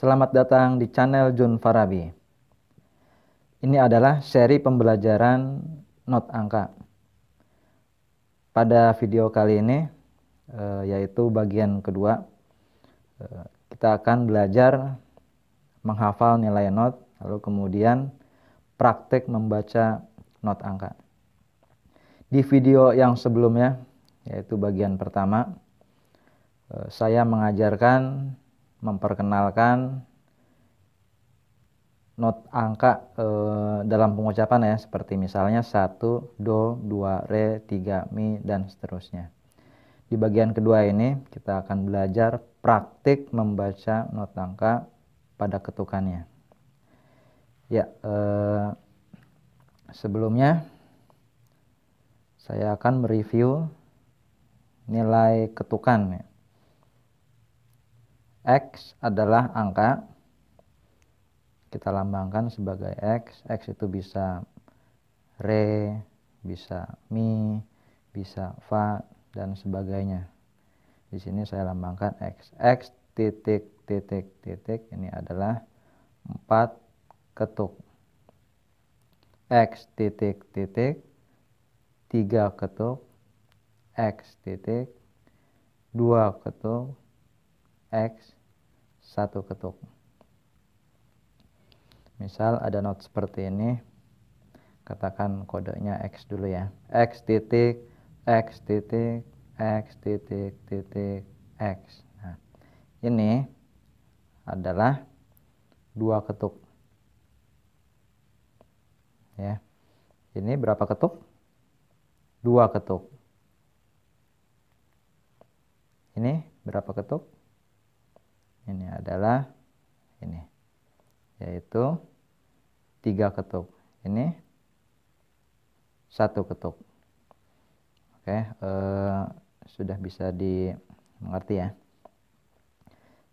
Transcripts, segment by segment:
Selamat datang di channel Jun Farabi. Ini adalah seri pembelajaran not angka. Pada video kali ini, eh, yaitu bagian kedua, eh, kita akan belajar menghafal nilai not, lalu kemudian praktek membaca not angka. Di video yang sebelumnya, yaitu bagian pertama, eh, saya mengajarkan memperkenalkan not angka e, dalam pengucapan ya seperti misalnya 1, do, 2, re, 3, mi dan seterusnya. Di bagian kedua ini kita akan belajar praktik membaca not angka pada ketukannya. Ya, e, sebelumnya saya akan mereview nilai ketukan ya. X adalah angka kita lambangkan sebagai X X itu bisa re bisa mi bisa fa dan sebagainya di sini saya lambangkan X X titik titik titik ini adalah 4 ketuk X titik titik 3 ketuk X titik 2 ketuk X satu ketuk. Misal ada not seperti ini, katakan kodenya X dulu ya. X titik, X titik, X titik, titik, X. Nah, ini adalah dua ketuk. Ya. Ini berapa ketuk? Dua ketuk. Ini berapa ketuk? ini adalah ini yaitu tiga ketuk ini satu ketuk oke eh, sudah bisa dimengerti ya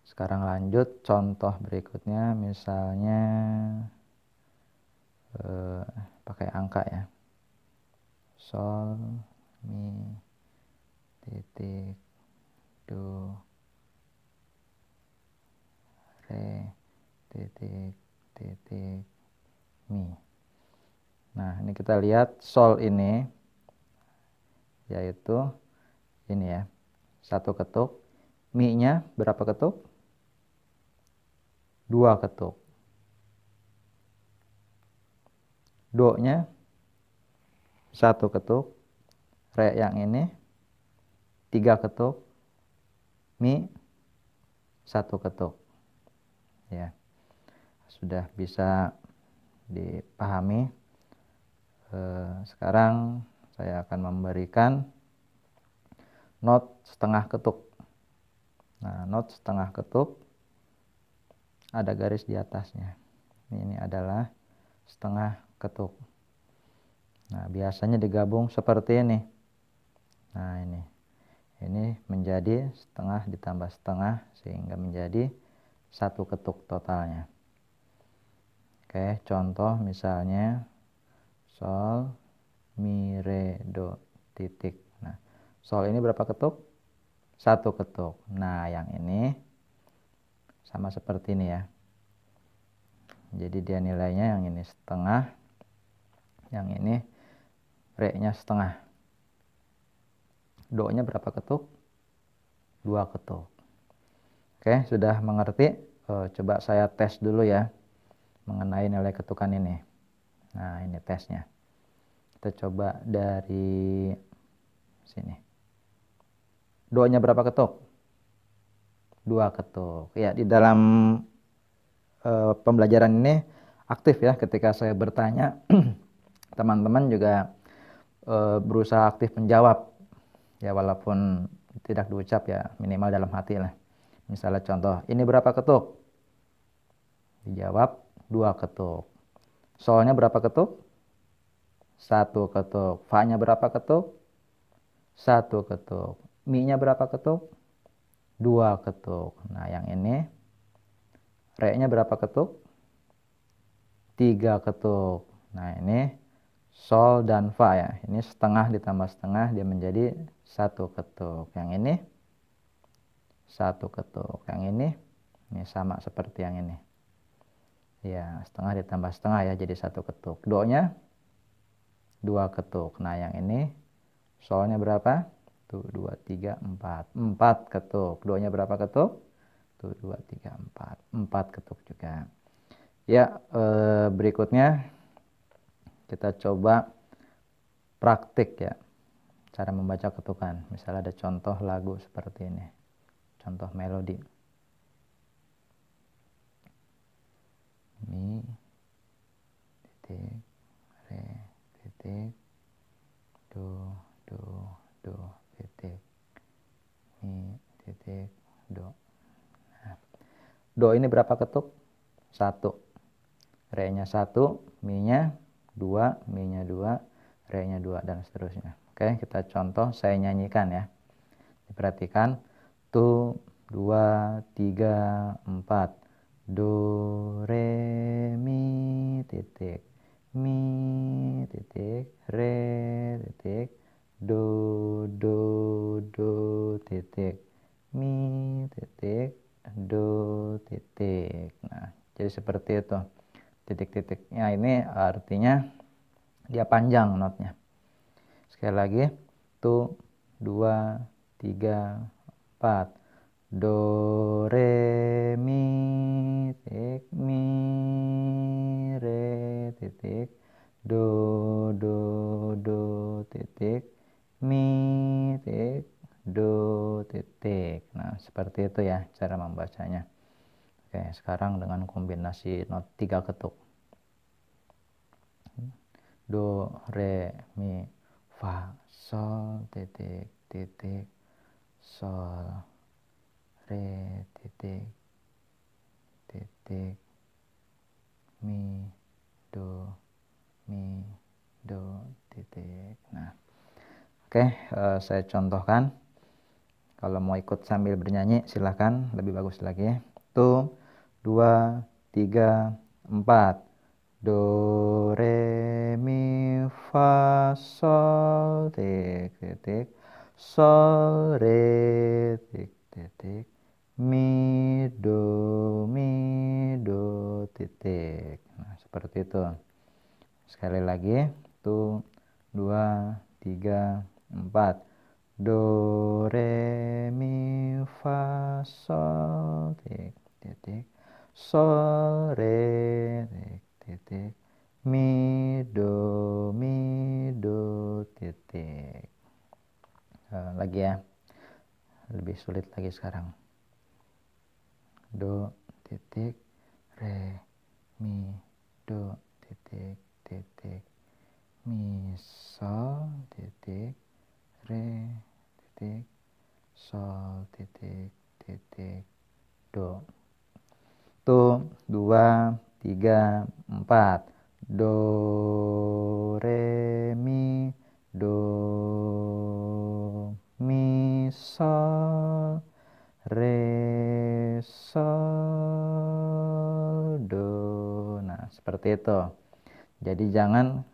sekarang lanjut contoh berikutnya misalnya eh, pakai angka ya sol mi titik do titik titik mi nah ini kita lihat sol ini yaitu ini ya satu ketuk mi nya berapa ketuk dua ketuk do nya satu ketuk re yang ini tiga ketuk mi satu ketuk ya sudah bisa dipahami eh, sekarang saya akan memberikan not setengah ketuk nah not setengah ketuk ada garis di atasnya ini adalah setengah ketuk nah biasanya digabung seperti ini nah ini ini menjadi setengah ditambah setengah sehingga menjadi satu ketuk totalnya Oke, contoh misalnya sol mi re do titik. Nah, sol ini berapa ketuk? Satu ketuk. Nah, yang ini sama seperti ini ya. Jadi dia nilainya yang ini setengah, yang ini re-nya setengah. Do-nya berapa ketuk? Dua ketuk. Oke, sudah mengerti? Eh, coba saya tes dulu ya mengenai nilai ketukan ini. Nah, ini tesnya. Kita coba dari sini. Doanya berapa ketuk? Dua ketuk. Ya, di dalam e, pembelajaran ini aktif ya ketika saya bertanya teman-teman juga e, berusaha aktif menjawab. Ya, walaupun tidak diucap ya minimal dalam hati lah. Misalnya contoh, ini berapa ketuk? Dijawab dua ketuk. Solnya berapa ketuk? Satu ketuk. Fa-nya berapa ketuk? Satu ketuk. Mi-nya berapa ketuk? Dua ketuk. Nah, yang ini Re-nya berapa ketuk? Tiga ketuk. Nah, ini Sol dan Fa ya. Ini setengah ditambah setengah dia menjadi satu ketuk. Yang ini satu ketuk. Yang ini ini sama seperti yang ini ya setengah ditambah setengah ya jadi satu ketuk doanya dua ketuk nah yang ini solnya berapa tuh dua tiga empat empat ketuk doanya berapa ketuk tuh dua tiga empat empat ketuk juga ya eh, berikutnya kita coba praktik ya cara membaca ketukan misalnya ada contoh lagu seperti ini contoh melodi Do ini berapa ketuk? Satu. Re-nya satu, Mi-nya dua, Mi-nya dua, Re-nya dua, dan seterusnya. Oke, kita contoh saya nyanyikan ya. Perhatikan, Tu, dua, tiga, empat. Do, re, mi, titik. Mi, titik. Re, titik. Do, do, do, titik. Mi, titik do titik nah jadi seperti itu titik-titiknya ini artinya dia panjang notnya sekali lagi tu dua tiga empat do re mi titik mi re titik do do do titik mi titik do titik seperti itu ya cara membacanya. Oke, sekarang dengan kombinasi not 3 ketuk. Do, re, mi, fa, sol, titik, titik, sol, re, titik, titik, mi, do, mi, do, titik. Nah, oke, eh, saya contohkan. Kalau mau ikut sambil bernyanyi silahkan, lebih bagus lagi. Ya. Tu, dua, tiga, empat. Do, re, mi, fa, sol, tik, titik. Sol, re, tik, titik. Mi, do, mi, do, titik. Nah, seperti itu. Sekali lagi. Tu, dua, tiga, empat do re mi fa sol titik titik sol re titik titik mi do mi do titik uh, eh, lagi ya lebih sulit lagi sekarang do titik sol titik titik do satu dua tiga empat do re mi do mi sol re sol do nah seperti itu jadi jangan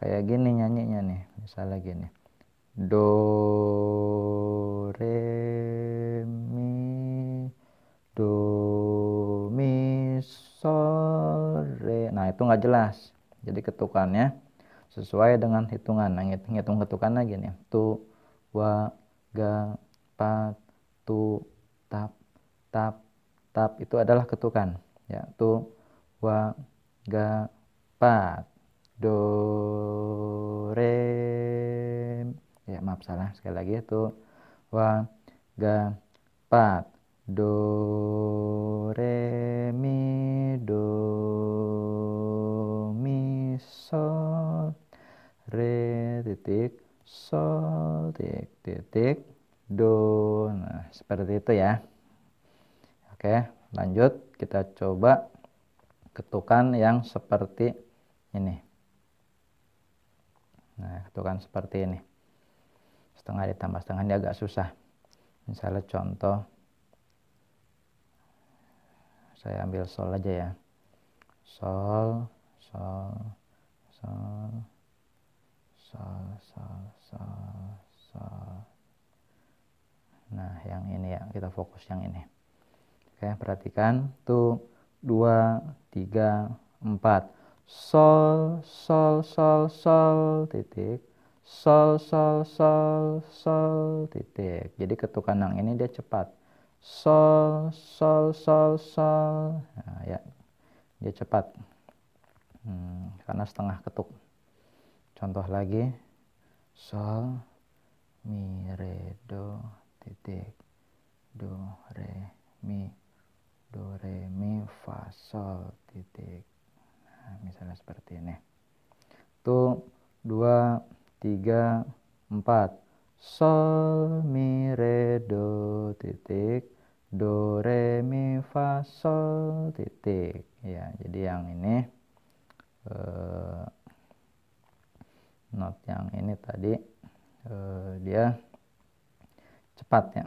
kayak gini nyanyinya nih misalnya gini do itu nggak jelas jadi ketukannya sesuai dengan hitungan nah ngitung ketukannya gini tu wa ga pa tu tap tap tap itu adalah ketukan ya tu wa ga pa do re ya maaf salah sekali lagi itu ya. wa ga pa do re mi do titik sol titik titik do nah seperti itu ya oke lanjut kita coba ketukan yang seperti ini nah ketukan seperti ini setengah ditambah setengah ini agak susah misalnya contoh saya ambil sol aja ya sol sol sol sa sa sa sa nah yang ini ya kita fokus yang ini oke perhatikan tuh dua tiga empat sol sol sol sol titik sol sol sol sol titik jadi ketukan yang ini dia cepat sol sol sol sol nah, ya dia cepat hmm, karena setengah ketuk contoh lagi sol mi re do titik do re mi do re mi fa sol titik nah, misalnya seperti ini tuh dua tiga empat sol not yang ini tadi uh, dia cepat ya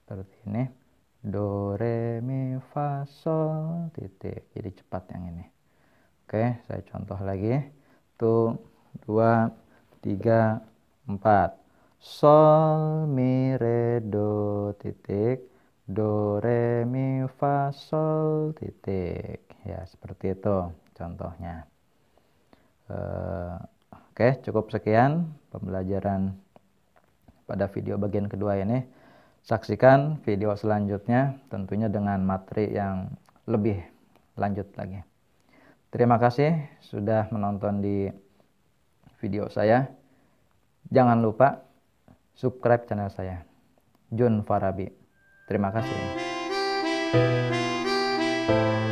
seperti ini do re mi fa sol titik jadi cepat yang ini oke saya contoh lagi tuh dua tiga empat sol mi re do titik do re mi fa sol titik ya seperti itu contohnya Eh, oke, okay, cukup sekian pembelajaran pada video bagian kedua ini. Saksikan video selanjutnya tentunya dengan materi yang lebih lanjut lagi. Terima kasih sudah menonton di video saya. Jangan lupa subscribe channel saya. Jun Farabi. Terima kasih.